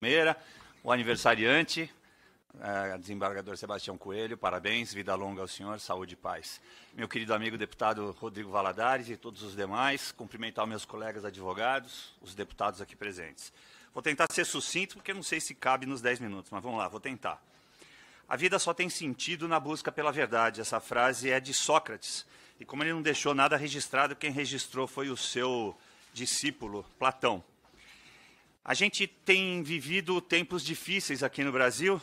Meira, o aniversariante, eh, desembargador Sebastião Coelho, parabéns, vida longa ao senhor, saúde e paz. Meu querido amigo deputado Rodrigo Valadares e todos os demais, cumprimentar meus colegas advogados, os deputados aqui presentes. Vou tentar ser sucinto, porque não sei se cabe nos 10 minutos, mas vamos lá, vou tentar. A vida só tem sentido na busca pela verdade. Essa frase é de Sócrates. E como ele não deixou nada registrado, quem registrou foi o seu discípulo, Platão. A gente tem vivido tempos difíceis aqui no Brasil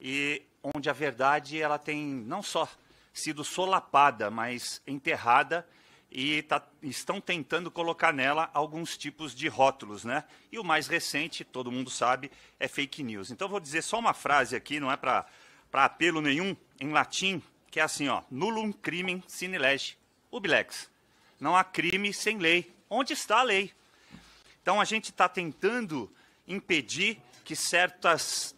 e onde a verdade ela tem não só sido solapada, mas enterrada e tá, estão tentando colocar nela alguns tipos de rótulos, né? E o mais recente, todo mundo sabe, é fake news. Então vou dizer só uma frase aqui, não é para apelo nenhum, em latim, que é assim, ó: nullum crimen sine lege, ubilex. Não há crime sem lei. Onde está a lei? Então a gente está tentando impedir que certas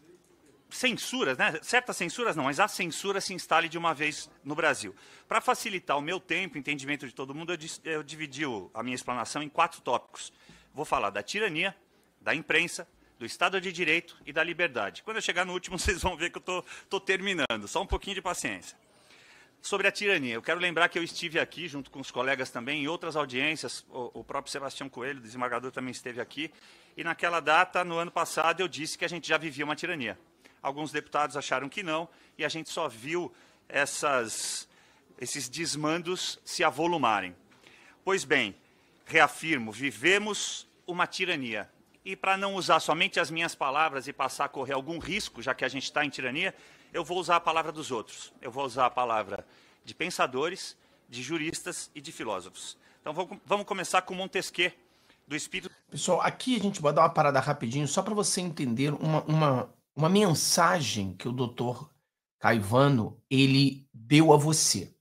censuras, né? certas censuras não, mas a censura se instale de uma vez no Brasil. Para facilitar o meu tempo, entendimento de todo mundo, eu, eu dividi a minha explanação em quatro tópicos. Vou falar da tirania, da imprensa, do Estado de Direito e da liberdade. Quando eu chegar no último, vocês vão ver que eu estou terminando. Só um pouquinho de paciência sobre a tirania. Eu quero lembrar que eu estive aqui, junto com os colegas também, em outras audiências, o, o próprio Sebastião Coelho, desembargador, também esteve aqui, e naquela data, no ano passado, eu disse que a gente já vivia uma tirania. Alguns deputados acharam que não, e a gente só viu essas, esses desmandos se avolumarem. Pois bem, reafirmo, vivemos uma tirania. E para não usar somente as minhas palavras e passar a correr algum risco, já que a gente está em tirania, eu vou usar a palavra dos outros. Eu vou usar a palavra de pensadores, de juristas e de filósofos. Então vamos, começar com Montesquieu, do Espírito. Pessoal, aqui a gente vai dar uma parada rapidinho, só para você entender uma, uma, uma mensagem que o doutor Caivano ele deu a você. O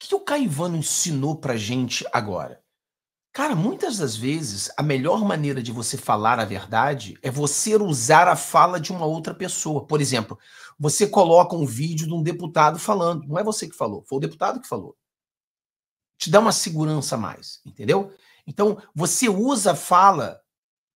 que o Caivano ensinou para gente agora? Cara, muitas das vezes a melhor maneira de você falar a verdade é você usar a fala de uma outra pessoa. Por exemplo, você coloca um vídeo de um deputado falando. Não é você que falou, foi o deputado que falou. Te dá uma segurança a mais, entendeu? Então, você usa fala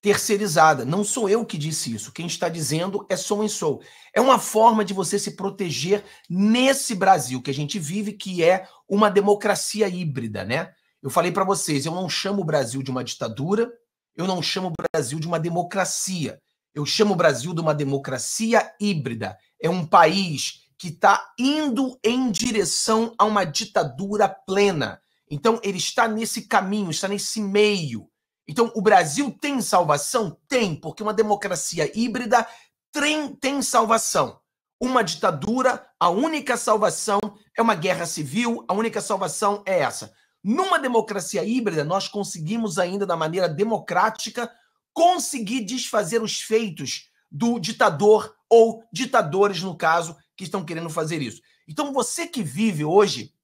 terceirizada. Não sou eu que disse isso. Quem está dizendo é Som em Sou. É uma forma de você se proteger nesse Brasil que a gente vive, que é uma democracia híbrida, né? Eu falei para vocês, eu não chamo o Brasil de uma ditadura, eu não chamo o Brasil de uma democracia. Eu chamo o Brasil de uma democracia híbrida é um país que está indo em direção a uma ditadura plena. Então, ele está nesse caminho, está nesse meio. Então, o Brasil tem salvação? Tem, porque uma democracia híbrida tem, tem salvação. Uma ditadura, a única salvação é uma guerra civil, a única salvação é essa. Numa democracia híbrida, nós conseguimos ainda, da maneira democrática, conseguir desfazer os feitos do ditador ou ditadores, no caso, que estão querendo fazer isso. Então, você que vive hoje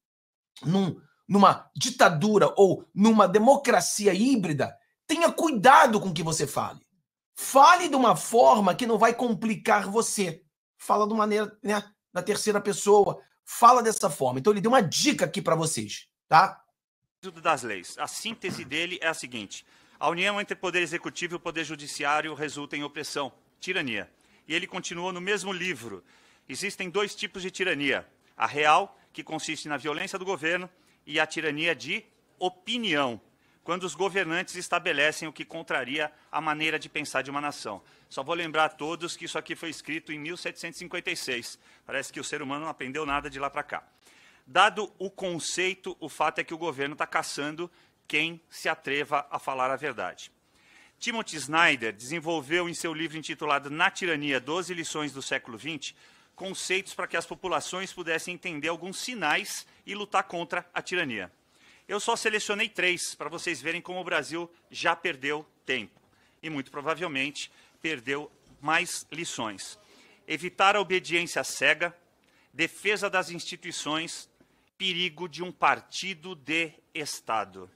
num, numa ditadura ou numa democracia híbrida, tenha cuidado com o que você fale. Fale de uma forma que não vai complicar você. Fala de maneira né, da terceira pessoa. Fala dessa forma. Então, ele deu uma dica aqui para vocês, tá? das leis. A síntese dele é a seguinte: a união entre poder executivo e o poder judiciário resulta em opressão, tirania. E ele continuou no mesmo livro. Existem dois tipos de tirania: a real, que consiste na violência do governo, e a tirania de opinião, quando os governantes estabelecem o que contraria a maneira de pensar de uma nação. Só vou lembrar a todos que isso aqui foi escrito em 1756. Parece que o ser humano não aprendeu nada de lá para cá. Dado o conceito, o fato é que o governo está caçando quem se atreva a falar a verdade. Timothy Snyder desenvolveu em seu livro intitulado Na Tirania: 12 Lições do Século XX conceitos para que as populações pudessem entender alguns sinais e lutar contra a tirania. Eu só selecionei três para vocês verem como o Brasil já perdeu tempo e, muito provavelmente, perdeu mais lições. Evitar a obediência cega, defesa das instituições, perigo de um partido de Estado.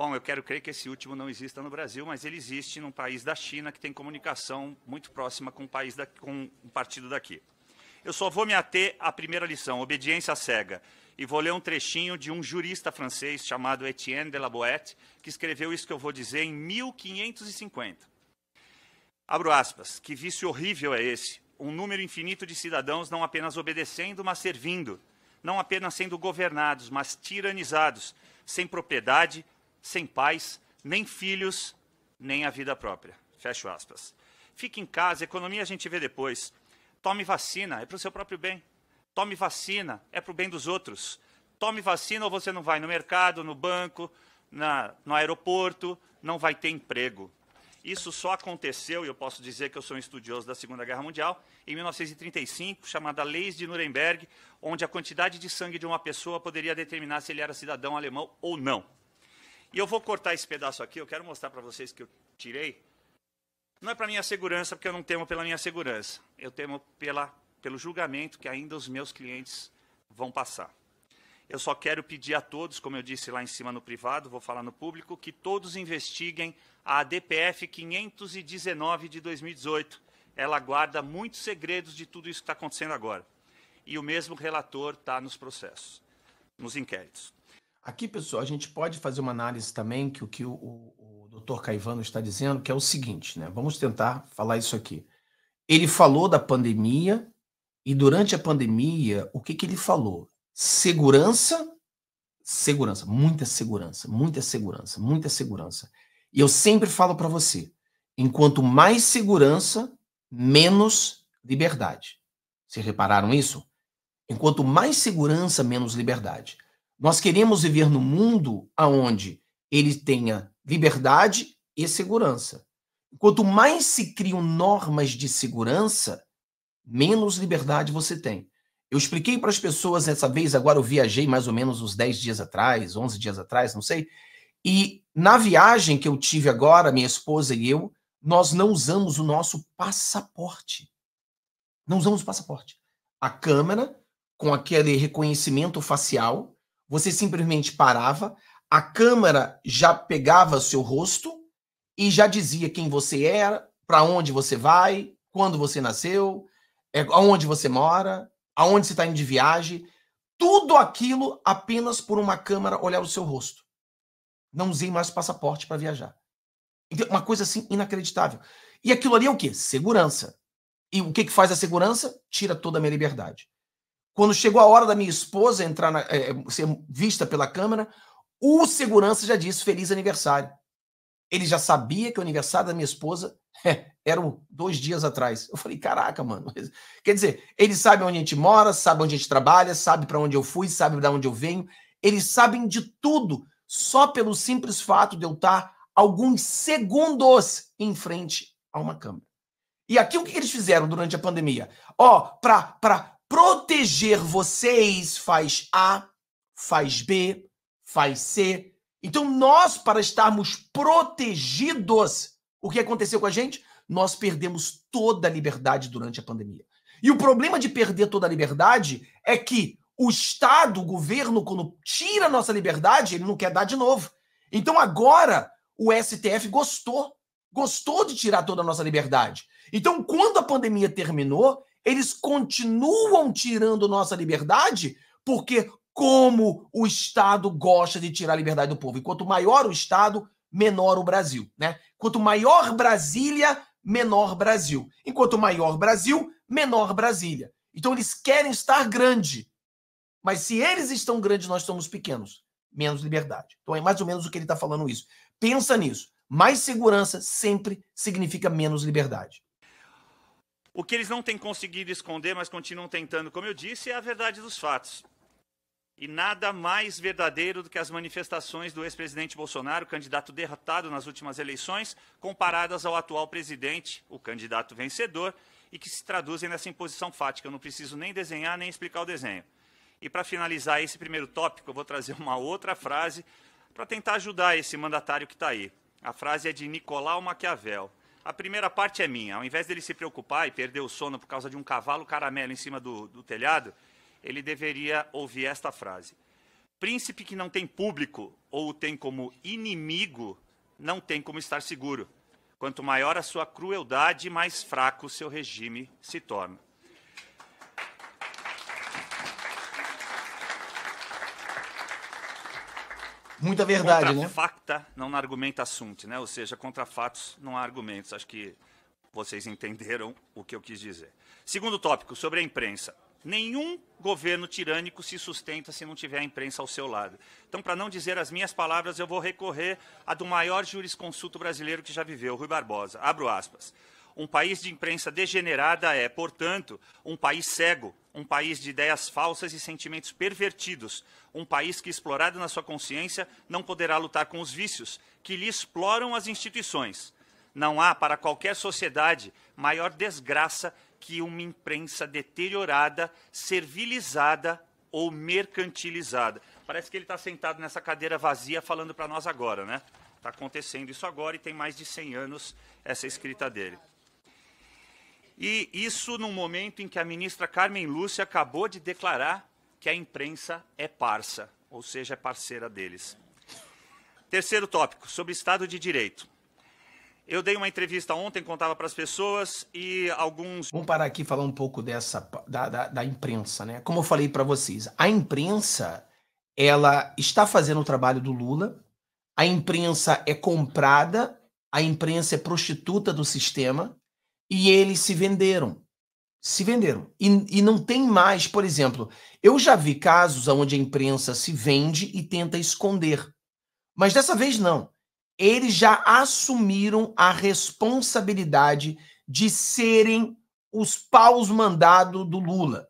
Bom, eu quero crer que esse último não exista no Brasil, mas ele existe num país da China que tem comunicação muito próxima com o país da, com um partido daqui. Eu só vou me ater à primeira lição, obediência cega, e vou ler um trechinho de um jurista francês chamado Etienne de la Boët, que escreveu isso que eu vou dizer em 1550. Abro aspas, que vício horrível é esse? Um número infinito de cidadãos não apenas obedecendo, mas servindo, não apenas sendo governados, mas tiranizados, sem propriedade, sem pais, nem filhos, nem a vida própria. Fecho aspas. Fique em casa, economia a gente vê depois. Tome vacina, é para o seu próprio bem. Tome vacina, é para o bem dos outros. Tome vacina ou você não vai no mercado, no banco, na, no aeroporto, não vai ter emprego. Isso só aconteceu, e eu posso dizer que eu sou um estudioso da Segunda Guerra Mundial, em 1935, chamada Leis de Nuremberg, onde a quantidade de sangue de uma pessoa poderia determinar se ele era cidadão alemão ou não. E eu vou cortar esse pedaço aqui, eu quero mostrar para vocês que eu tirei. Não é para minha segurança, porque eu não temo pela minha segurança. Eu temo pela, pelo julgamento que ainda os meus clientes vão passar. Eu só quero pedir a todos, como eu disse lá em cima no privado, vou falar no público, que todos investiguem a DPF 519 de 2018. Ela guarda muitos segredos de tudo isso que está acontecendo agora. E o mesmo relator está nos processos, nos inquéritos. Aqui, pessoal, a gente pode fazer uma análise também que o que o, o, o doutor Caivano está dizendo, que é o seguinte, né? Vamos tentar falar isso aqui. Ele falou da pandemia e durante a pandemia, o que, que ele falou? Segurança, segurança, muita segurança, muita segurança, muita segurança. E eu sempre falo para você, enquanto mais segurança, menos liberdade. Vocês repararam isso? Enquanto mais segurança, menos liberdade. Nós queremos viver num mundo aonde ele tenha liberdade e segurança. Quanto mais se criam normas de segurança, menos liberdade você tem. Eu expliquei para as pessoas essa vez, agora eu viajei mais ou menos uns 10 dias atrás, 11 dias atrás, não sei. E na viagem que eu tive agora, minha esposa e eu, nós não usamos o nosso passaporte. Não usamos o passaporte. A câmera, com aquele reconhecimento facial, você simplesmente parava, a câmera já pegava seu rosto e já dizia quem você era, para onde você vai, quando você nasceu, é, aonde você mora, aonde você está indo de viagem. Tudo aquilo apenas por uma câmera olhar o seu rosto. Não usei mais passaporte para viajar. Então, uma coisa assim inacreditável. E aquilo ali é o quê? Segurança. E o que, que faz a segurança? Tira toda a minha liberdade. Quando chegou a hora da minha esposa entrar na, é, ser vista pela câmera, o segurança já disse feliz aniversário. Ele já sabia que o aniversário da minha esposa é, dois dias atrás. Eu falei, caraca, mano. Quer dizer, eles sabem onde a gente mora, sabem onde a gente trabalha, sabe para onde eu fui, sabe de onde eu venho. Eles sabem de tudo só pelo simples fato de eu estar alguns segundos em frente a uma câmera. E aqui o que eles fizeram durante a pandemia? Ó, oh, para proteger vocês faz A, faz B, faz C. Então, nós, para estarmos protegidos, o que aconteceu com a gente? Nós perdemos toda a liberdade durante a pandemia. E o problema de perder toda a liberdade é que o Estado, o governo, quando tira a nossa liberdade, ele não quer dar de novo. Então, agora, o STF gostou. Gostou de tirar toda a nossa liberdade. Então, quando a pandemia terminou, eles continuam tirando nossa liberdade, porque como o Estado gosta de tirar a liberdade do povo. E quanto maior o Estado, menor o Brasil, né? Quanto maior Brasília, menor Brasil. Enquanto maior Brasil, menor Brasília. Então eles querem estar grande. Mas se eles estão grandes, nós somos pequenos. Menos liberdade. Então é mais ou menos o que ele está falando isso. Pensa nisso. Mais segurança sempre significa menos liberdade. O que eles não têm conseguido esconder, mas continuam tentando, como eu disse, é a verdade dos fatos. E nada mais verdadeiro do que as manifestações do ex-presidente Bolsonaro, candidato derrotado nas últimas eleições, comparadas ao atual presidente, o candidato vencedor, e que se traduzem nessa imposição fática. Eu não preciso nem desenhar, nem explicar o desenho. E para finalizar esse primeiro tópico, eu vou trazer uma outra frase para tentar ajudar esse mandatário que está aí. A frase é de Nicolau Maquiavel. A primeira parte é minha. Ao invés dele se preocupar e perder o sono por causa de um cavalo caramelo em cima do, do telhado, ele deveria ouvir esta frase: Príncipe que não tem público ou o tem como inimigo, não tem como estar seguro. Quanto maior a sua crueldade, mais fraco o seu regime se torna. Muita verdade, contra né? facta não argumenta assunto, né? Ou seja, contra fatos não há argumentos. Acho que vocês entenderam o que eu quis dizer. Segundo tópico, sobre a imprensa. Nenhum governo tirânico se sustenta se não tiver a imprensa ao seu lado. Então, para não dizer as minhas palavras, eu vou recorrer a do maior jurisconsulto brasileiro que já viveu, Rui Barbosa. Abro aspas. Um país de imprensa degenerada é, portanto, um país cego, um país de ideias falsas e sentimentos pervertidos, um país que, explorado na sua consciência, não poderá lutar com os vícios que lhe exploram as instituições. Não há, para qualquer sociedade, maior desgraça que uma imprensa deteriorada, servilizada ou mercantilizada. Parece que ele está sentado nessa cadeira vazia falando para nós agora, né? Está acontecendo isso agora e tem mais de 100 anos essa escrita dele. E isso num momento em que a ministra Carmen Lúcia acabou de declarar que a imprensa é parça, ou seja, é parceira deles. Terceiro tópico, sobre Estado de Direito. Eu dei uma entrevista ontem, contava para as pessoas e alguns. Vamos parar aqui e falar um pouco dessa da, da, da imprensa, né? Como eu falei para vocês, a imprensa ela está fazendo o trabalho do Lula. A imprensa é comprada, a imprensa é prostituta do sistema e eles se venderam. Se venderam. E, e não tem mais, por exemplo, eu já vi casos onde a imprensa se vende e tenta esconder. Mas dessa vez não. Eles já assumiram a responsabilidade de serem os paus mandados do Lula.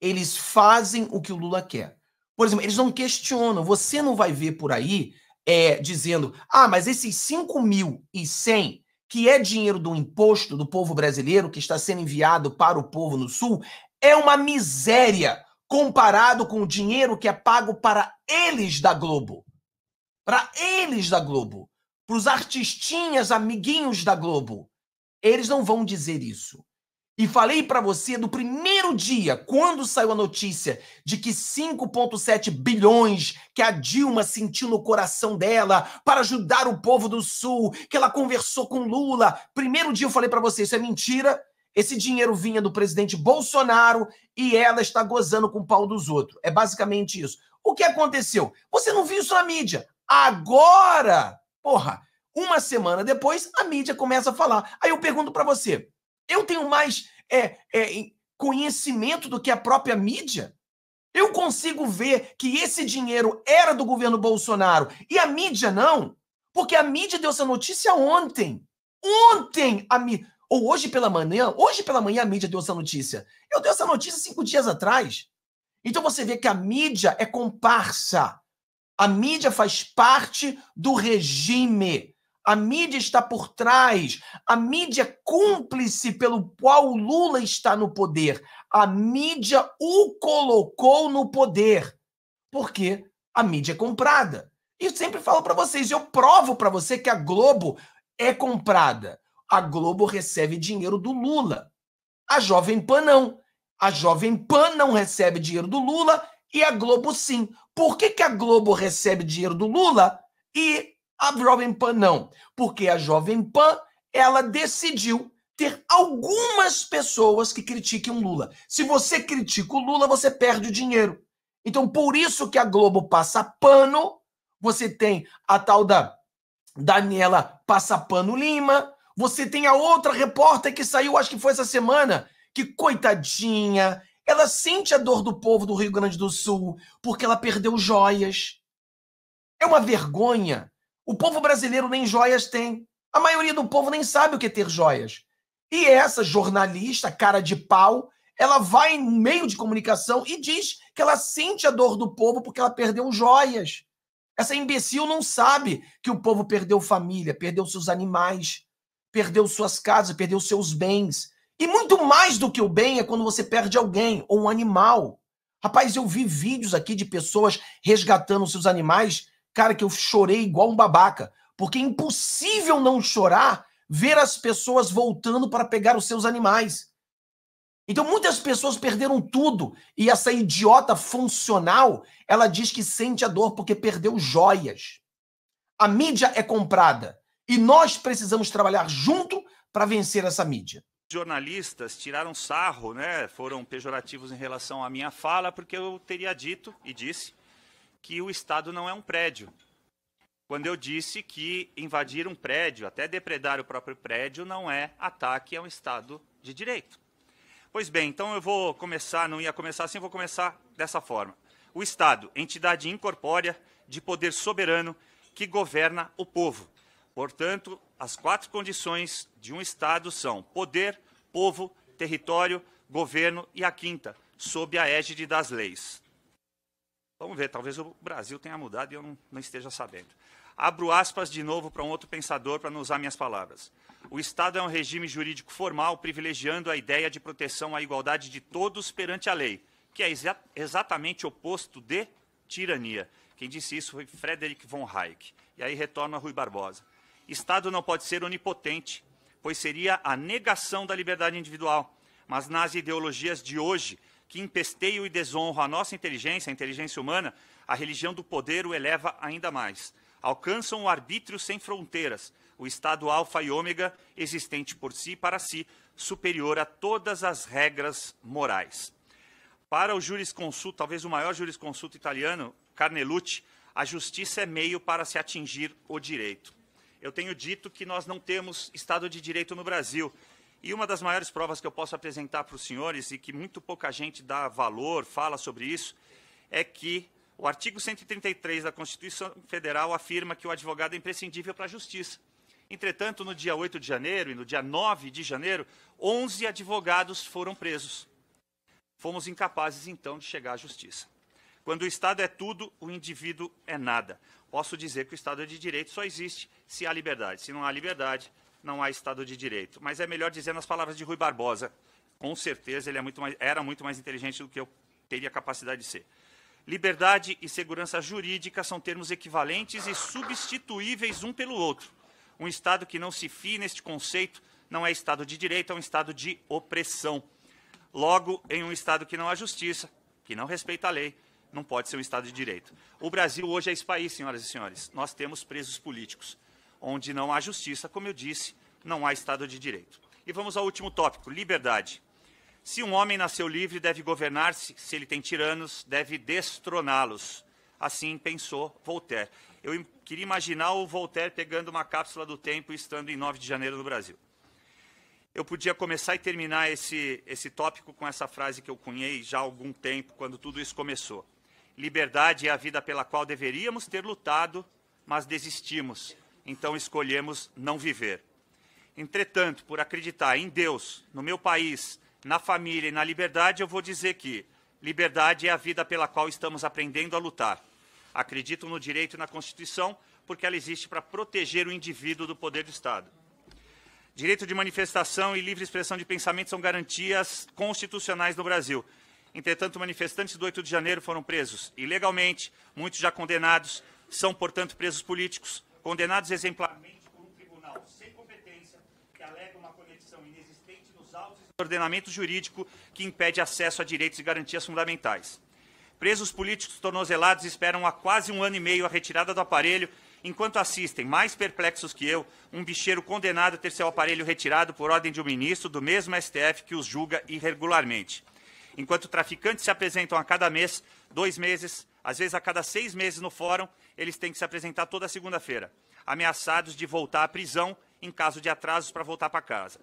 Eles fazem o que o Lula quer. Por exemplo, eles não questionam. Você não vai ver por aí é, dizendo, ah, mas esses 5.100 que é dinheiro do imposto do povo brasileiro que está sendo enviado para o povo no Sul, é uma miséria comparado com o dinheiro que é pago para eles da Globo. Para eles da Globo. Para os artistinhas, amiguinhos da Globo. Eles não vão dizer isso. E falei para você do primeiro dia, quando saiu a notícia de que 5,7 bilhões que a Dilma sentiu no coração dela para ajudar o povo do Sul, que ela conversou com Lula. Primeiro dia eu falei para você, isso é mentira. Esse dinheiro vinha do presidente Bolsonaro e ela está gozando com o pau dos outros. É basicamente isso. O que aconteceu? Você não viu isso na mídia. Agora, porra, uma semana depois, a mídia começa a falar. Aí eu pergunto para você, eu tenho mais é, é, conhecimento do que a própria mídia. Eu consigo ver que esse dinheiro era do governo Bolsonaro e a mídia não, porque a mídia deu essa notícia ontem. Ontem a mídia. Ou hoje pela manhã, hoje pela manhã a mídia deu essa notícia. Eu dei essa notícia cinco dias atrás. Então você vê que a mídia é comparsa. A mídia faz parte do regime. A mídia está por trás, a mídia é cúmplice pelo qual o Lula está no poder. A mídia o colocou no poder. Por quê? a mídia é comprada. E eu sempre falo para vocês, eu provo para você que a Globo é comprada. A Globo recebe dinheiro do Lula. A Jovem Pan não. A Jovem Pan não recebe dinheiro do Lula e a Globo sim. Por que, que a Globo recebe dinheiro do Lula e a Jovem Pan não, porque a Jovem Pan ela decidiu ter algumas pessoas que critiquem o Lula. Se você critica o Lula, você perde o dinheiro. Então, por isso que a Globo passa pano, você tem a tal da Daniela Passapano Lima, você tem a outra repórter que saiu, acho que foi essa semana, que coitadinha, ela sente a dor do povo do Rio Grande do Sul porque ela perdeu joias. É uma vergonha o povo brasileiro nem joias tem. A maioria do povo nem sabe o que é ter joias. E essa jornalista, cara de pau, ela vai em meio de comunicação e diz que ela sente a dor do povo porque ela perdeu joias. Essa imbecil não sabe que o povo perdeu família, perdeu seus animais, perdeu suas casas, perdeu seus bens. E muito mais do que o bem é quando você perde alguém ou um animal. Rapaz, eu vi vídeos aqui de pessoas resgatando seus animais Cara, que eu chorei igual um babaca, porque é impossível não chorar ver as pessoas voltando para pegar os seus animais. Então muitas pessoas perderam tudo e essa idiota funcional, ela diz que sente a dor porque perdeu joias. A mídia é comprada e nós precisamos trabalhar junto para vencer essa mídia. Jornalistas tiraram sarro, né? Foram pejorativos em relação à minha fala porque eu teria dito e disse que o Estado não é um prédio. Quando eu disse que invadir um prédio, até depredar o próprio prédio, não é ataque a é um Estado de direito. Pois bem, então eu vou começar, não ia começar assim, vou começar dessa forma. O Estado, entidade incorpórea de poder soberano que governa o povo. Portanto, as quatro condições de um Estado são poder, povo, território, governo e a quinta, sob a égide das leis. Vamos ver, talvez o Brasil tenha mudado e eu não, não esteja sabendo. Abro aspas de novo para um outro pensador para não usar minhas palavras. O Estado é um regime jurídico formal privilegiando a ideia de proteção à igualdade de todos perante a lei, que é exa exatamente oposto de tirania. Quem disse isso foi Frederick von Hayek. E aí retorna Rui Barbosa. Estado não pode ser onipotente, pois seria a negação da liberdade individual. Mas nas ideologias de hoje, que empesteiam e desonram a nossa inteligência, a inteligência humana, a religião do poder o eleva ainda mais. Alcançam o arbítrio sem fronteiras, o estado alfa e ômega, existente por si e para si, superior a todas as regras morais. Para o jurisconsulto, talvez o maior jurisconsulto italiano, Carnelucci, a justiça é meio para se atingir o direito. Eu tenho dito que nós não temos Estado de Direito no Brasil, e uma das maiores provas que eu posso apresentar para os senhores, e que muito pouca gente dá valor, fala sobre isso, é que o artigo 133 da Constituição Federal afirma que o advogado é imprescindível para a justiça. Entretanto, no dia 8 de janeiro e no dia 9 de janeiro, 11 advogados foram presos. Fomos incapazes, então, de chegar à justiça. Quando o Estado é tudo, o indivíduo é nada. Posso dizer que o Estado de Direito só existe se há liberdade. Se não há liberdade, não há Estado de Direito. Mas é melhor dizer nas palavras de Rui Barbosa. Com certeza ele é muito mais, era muito mais inteligente do que eu teria capacidade de ser. Liberdade e segurança jurídica são termos equivalentes e substituíveis um pelo outro. Um Estado que não se fie neste conceito não é Estado de direito, é um Estado de opressão. Logo, em um Estado que não há justiça, que não respeita a lei, não pode ser um Estado de direito. O Brasil hoje é esse país, senhoras e senhores. Nós temos presos políticos, onde não há justiça, como eu disse, não há Estado de Direito. E vamos ao último tópico: liberdade. Se um homem nasceu livre, deve governar-se. Se ele tem tiranos, deve destroná-los. Assim pensou Voltaire. Eu queria imaginar o Voltaire pegando uma cápsula do tempo e estando em 9 de janeiro no Brasil. Eu podia começar e terminar esse, esse tópico com essa frase que eu cunhei já há algum tempo, quando tudo isso começou. Liberdade é a vida pela qual deveríamos ter lutado, mas desistimos. Então escolhemos não viver. Entretanto, por acreditar em Deus, no meu país, na família e na liberdade, eu vou dizer que liberdade é a vida pela qual estamos aprendendo a lutar. Acredito no direito e na Constituição, porque ela existe para proteger o indivíduo do poder do Estado. Direito de manifestação e livre expressão de pensamento são garantias constitucionais no Brasil. Entretanto, manifestantes do 8 de janeiro foram presos ilegalmente, muitos já condenados, são, portanto, presos políticos, condenados exemplarmente. ordenamento jurídico que impede acesso a direitos e garantias fundamentais. Presos políticos tornozelados esperam há quase um ano e meio a retirada do aparelho, enquanto assistem, mais perplexos que eu, um bicheiro condenado a ter seu aparelho retirado por ordem de um ministro do mesmo STF que os julga irregularmente. Enquanto traficantes se apresentam a cada mês, dois meses, às vezes a cada seis meses no fórum, eles têm que se apresentar toda segunda-feira, ameaçados de voltar à prisão em caso de atrasos para voltar para casa.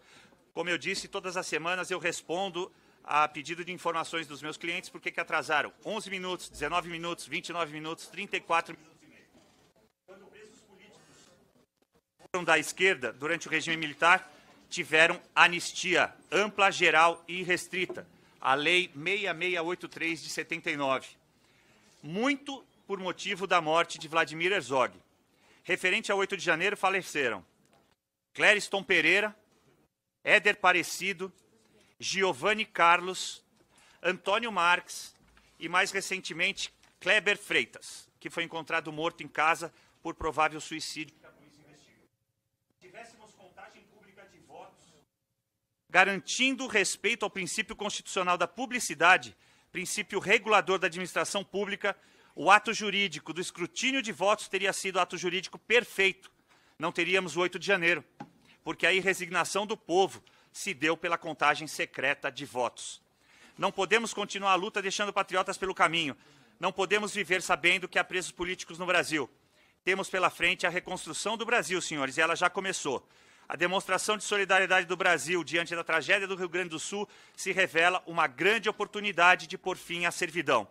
Como eu disse, todas as semanas eu respondo a pedido de informações dos meus clientes por que atrasaram 11 minutos, 19 minutos, 29 minutos, 34 minutos e meio. Quando presos políticos foram da esquerda durante o regime militar, tiveram anistia ampla, geral e restrita, a Lei 6683 de 79. Muito por motivo da morte de Vladimir Herzog. Referente a 8 de janeiro, faleceram Clériston Pereira, Éder Parecido, Giovanni Carlos, Antônio Marques e, mais recentemente, Kleber Freitas, que foi encontrado morto em casa por provável suicídio. Tivéssemos contagem pública de votos, garantindo respeito ao princípio constitucional da publicidade, princípio regulador da administração pública, o ato jurídico do escrutínio de votos teria sido ato jurídico perfeito. Não teríamos o 8 de janeiro porque a irresignação do povo se deu pela contagem secreta de votos. Não podemos continuar a luta deixando patriotas pelo caminho. Não podemos viver sabendo que há presos políticos no Brasil. Temos pela frente a reconstrução do Brasil, senhores, e ela já começou. A demonstração de solidariedade do Brasil diante da tragédia do Rio Grande do Sul se revela uma grande oportunidade de pôr fim à servidão.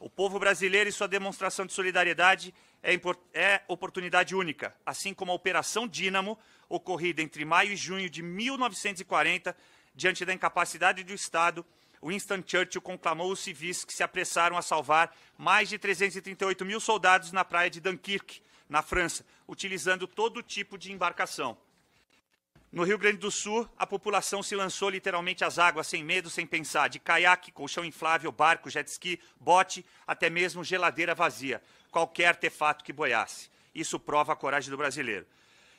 O povo brasileiro e sua demonstração de solidariedade é, é oportunidade única, assim como a Operação Dínamo, ocorrida entre maio e junho de 1940, diante da incapacidade do Estado, Winston Churchill conclamou os civis que se apressaram a salvar mais de 338 mil soldados na praia de Dunkirk, na França, utilizando todo tipo de embarcação. No Rio Grande do Sul, a população se lançou literalmente às águas, sem medo, sem pensar, de caiaque, colchão inflável, barco, jet ski, bote, até mesmo geladeira vazia, qualquer artefato que boiasse. Isso prova a coragem do brasileiro.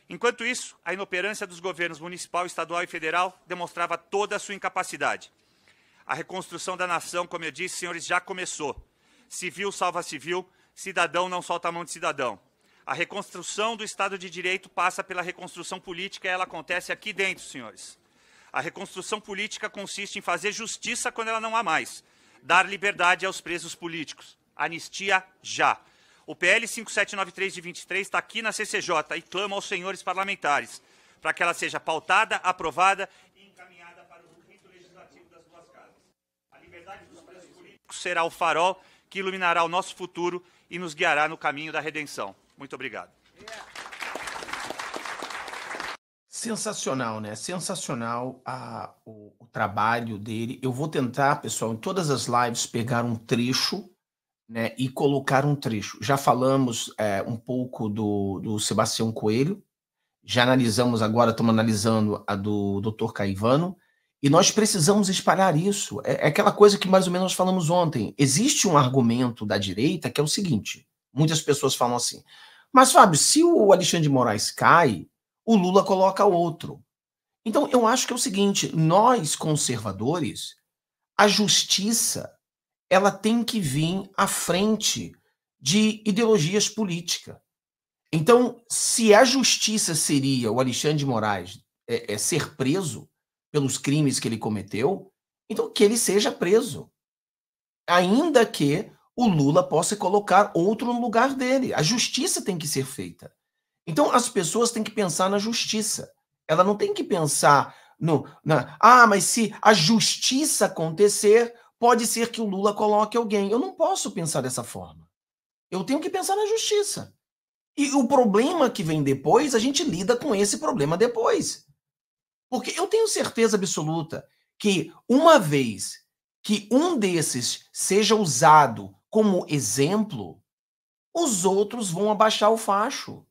Enquanto isso, a inoperância dos governos municipal, estadual e federal demonstrava toda a sua incapacidade. A reconstrução da nação, como eu disse, senhores, já começou. Civil salva civil, cidadão não solta a mão de cidadão. A reconstrução do Estado de Direito passa pela reconstrução política e ela acontece aqui dentro, senhores. A reconstrução política consiste em fazer justiça quando ela não há mais, dar liberdade aos presos políticos. Anistia já. O PL 5793 de 23 está aqui na CCJ e clama aos senhores parlamentares para que ela seja pautada, aprovada e encaminhada para o rito legislativo das duas casas. A liberdade dos presos políticos será o farol que iluminará o nosso futuro e nos guiará no caminho da redenção. Muito obrigado. Sensacional, né? Sensacional a, o, o trabalho dele. Eu vou tentar, pessoal, em todas as lives pegar um trecho né, e colocar um trecho. Já falamos é, um pouco do, do Sebastião Coelho, já analisamos agora, estamos analisando a do Dr. Caivano, e nós precisamos espalhar isso. É, é aquela coisa que mais ou menos nós falamos ontem. Existe um argumento da direita que é o seguinte: muitas pessoas falam assim, mas Fábio, se o Alexandre de Moraes cai, o Lula coloca outro. Então eu acho que é o seguinte: nós conservadores, a justiça ela tem que vir à frente de ideologias políticas. Então, se a justiça seria o Alexandre de Moraes é, é, ser preso pelos crimes que ele cometeu, então que ele seja preso. Ainda que o Lula possa colocar outro no lugar dele. A justiça tem que ser feita. Então, as pessoas têm que pensar na justiça. Ela não tem que pensar no. Na, ah, mas se a justiça acontecer, pode ser que o Lula coloque alguém. Eu não posso pensar dessa forma. Eu tenho que pensar na justiça. E o problema que vem depois, a gente lida com esse problema depois. Porque eu tenho certeza absoluta que uma vez que um desses seja usado como exemplo, os outros vão abaixar o facho.